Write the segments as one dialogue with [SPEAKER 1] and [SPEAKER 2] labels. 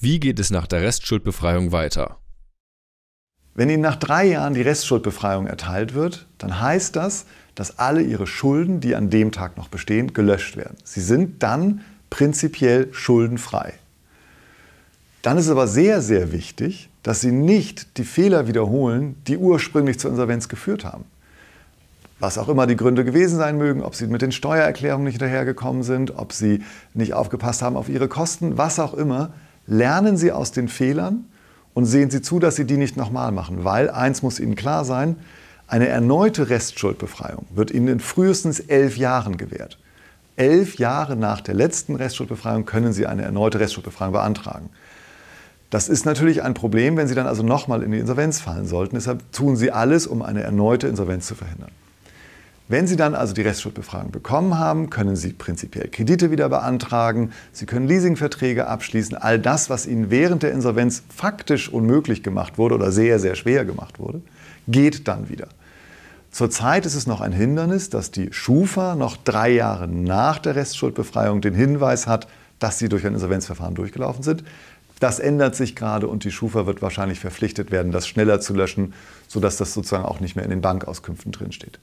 [SPEAKER 1] Wie geht es nach der Restschuldbefreiung weiter? Wenn Ihnen nach drei Jahren die Restschuldbefreiung erteilt wird, dann heißt das, dass alle Ihre Schulden, die an dem Tag noch bestehen, gelöscht werden. Sie sind dann prinzipiell schuldenfrei. Dann ist aber sehr, sehr wichtig, dass Sie nicht die Fehler wiederholen, die ursprünglich zur Insolvenz geführt haben was auch immer die Gründe gewesen sein mögen, ob sie mit den Steuererklärungen nicht hinterhergekommen sind, ob sie nicht aufgepasst haben auf ihre Kosten, was auch immer, lernen Sie aus den Fehlern und sehen Sie zu, dass Sie die nicht nochmal machen, weil eins muss Ihnen klar sein, eine erneute Restschuldbefreiung wird Ihnen in frühestens elf Jahren gewährt. Elf Jahre nach der letzten Restschuldbefreiung können Sie eine erneute Restschuldbefreiung beantragen. Das ist natürlich ein Problem, wenn Sie dann also nochmal in die Insolvenz fallen sollten. Deshalb tun Sie alles, um eine erneute Insolvenz zu verhindern. Wenn Sie dann also die Restschuldbefragung bekommen haben, können Sie prinzipiell Kredite wieder beantragen, Sie können Leasingverträge abschließen, all das, was Ihnen während der Insolvenz faktisch unmöglich gemacht wurde oder sehr, sehr schwer gemacht wurde, geht dann wieder. Zurzeit ist es noch ein Hindernis, dass die Schufa noch drei Jahre nach der Restschuldbefreiung den Hinweis hat, dass Sie durch ein Insolvenzverfahren durchgelaufen sind. Das ändert sich gerade und die Schufa wird wahrscheinlich verpflichtet werden, das schneller zu löschen, sodass das sozusagen auch nicht mehr in den Bankauskünften drinsteht.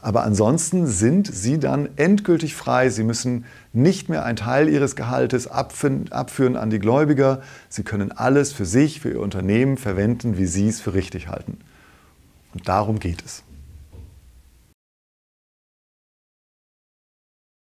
[SPEAKER 1] Aber ansonsten sind Sie dann endgültig frei. Sie müssen nicht mehr einen Teil Ihres Gehaltes abführen an die Gläubiger. Sie können alles für sich, für Ihr Unternehmen verwenden, wie Sie es für richtig halten. Und darum geht es.